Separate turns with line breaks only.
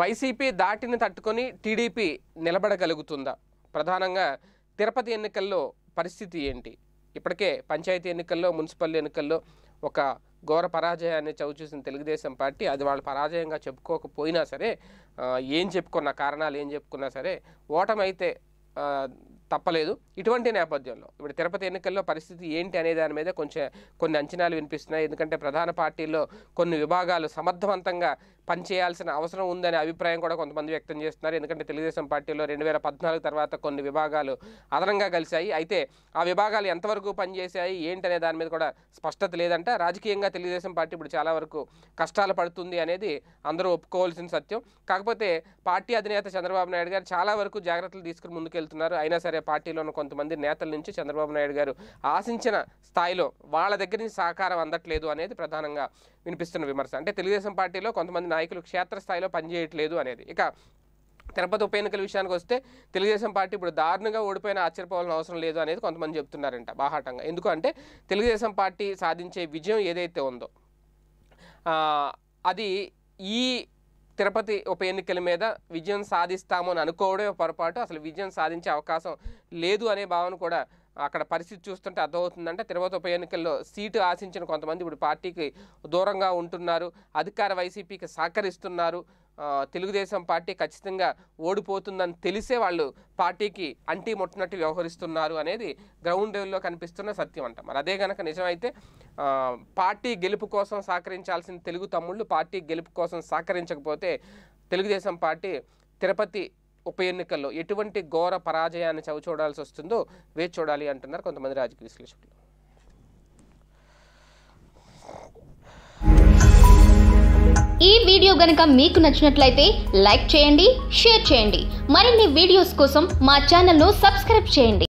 YCP దాటిని తట్టుకొని TDP నిలబడగలుగుతుందా ప్రధానంగా తిరుపతి ఎన్నికల్లో పరిస్థితి ఏంటి ఇప్పటికే పంచాయతీ ఎన్నికల్లో మున్సిపల్ ఎన్నికల్లో ఒక ఘోర పరాజయాన్ని చవిచూసిన తెలుగుదేశం పార్టీ అది వాళ్ళు పరాజయంగా చెప్పుకోకపోయినా సరే ఏం చెప్పుకున్న కారణాలు ఏం చెప్పుకున్నా సరే ఓటమైతే తప్పలేదు ఇటువంటి నేపథ్యంలో ఇప్పుడు తిరుపతి ఎన్నికల్లో పరిస్థితి ఏంటి అనే దాని మీద కొంచెం కొన్ని అంచనాలు వినిపిస్తున్నాయి ఎందుకంటే ప్రధాన పార్టీల్లో కొన్ని విభాగాలు సమర్థవంతంగా పనిచేయాల్సిన అవసరం ఉందనే అభిప్రాయం కూడా కొంతమంది వ్యక్తం చేస్తున్నారు ఎందుకంటే తెలుగుదేశం పార్టీలో రెండు వేల పద్నాలుగు తర్వాత కొన్ని విభాగాలు అదనంగా కలిశాయి అయితే ఆ విభాగాలు ఎంతవరకు పనిచేశాయి ఏంటనే దాని మీద కూడా స్పష్టత లేదంట రాజకీయంగా తెలుగుదేశం పార్టీ ఇప్పుడు చాలా వరకు కష్టాలు పడుతుంది అనేది అందరూ ఒప్పుకోవాల్సిన సత్యం కాకపోతే పార్టీ అధినేత చంద్రబాబు నాయుడు గారు చాలా వరకు జాగ్రత్తలు తీసుకుని ముందుకెళ్తున్నారు అయినా సరే ఉన్న కొంతమంది నేతల నుంచి చంద్రబాబు నాయుడు గారు ఆశించిన స్థాయిలో వాళ్ళ దగ్గర నుంచి సహకారం అందట్లేదు అనేది ప్రధానంగా వినిపిస్తున్న విమర్శ అంటే తెలుగుదేశం పార్టీలో కొంతమంది నాయకులు క్షేత్రస్థాయిలో పనిచేయట్లేదు అనేది ఇక తిరుపతి ఉప ఎన్నికల విషయానికి వస్తే తెలుగుదేశం పార్టీ ఇప్పుడు దారుణంగా ఓడిపోయిన ఆశ్చర్యపోవాల్సిన అవసరం లేదు అనేది కొంతమంది చెప్తున్నారంట బాహాటంగా ఎందుకంటే తెలుగుదేశం పార్టీ సాధించే విజయం ఏదైతే ఉందో అది ఈ తిరుపతి ఉప ఎన్నికల మీద విజయం సాధిస్తాము అని అనుకోవడమే పొరపాటు అసలు విజయం సాధించే అవకాశం లేదు అనే భావన కూడా అక్కడ పరిస్థితి చూస్తుంటే అర్థమవుతుందంటే తిరుపతి ఉప ఎన్నికల్లో సీటు ఆశించిన కొంతమంది ఇప్పుడు పార్టీకి దూరంగా ఉంటున్నారు అధికార వైసీపీకి సహకరిస్తున్నారు తెలుగుదేశం పార్టీ ఖచ్చితంగా ఓడిపోతుందని తెలిసే వాళ్ళు పార్టీకి అంటి ముట్టినట్టు వ్యవహరిస్తున్నారు అనేది గ్రౌండ్ లెవెల్లో కనిపిస్తున్న సత్యం అంట మరి అదే కనుక నిజమైతే పార్టీ గెలుపు కోసం సహకరించాల్సిన తెలుగు తమ్ముళ్ళు పార్టీ గెలుపు కోసం సహకరించకపోతే తెలుగుదేశం పార్టీ తిరుపతి ఉప ఎన్నికల్లో ఎటువంటి ఘోర పరాజయాన్ని చవి చూడాల్సి వస్తుందో వేచి చూడాలి అంటున్నారు కొంతమంది రాజకీయ విశ్లేషకులు ఈ వీడియో గనక మీకు నచ్చినట్లయితే లైక్ చేయండి షేర్ చేయండి మరిన్ని వీడియోస్ కోసం మా ను సబ్స్క్రైబ్ చేయండి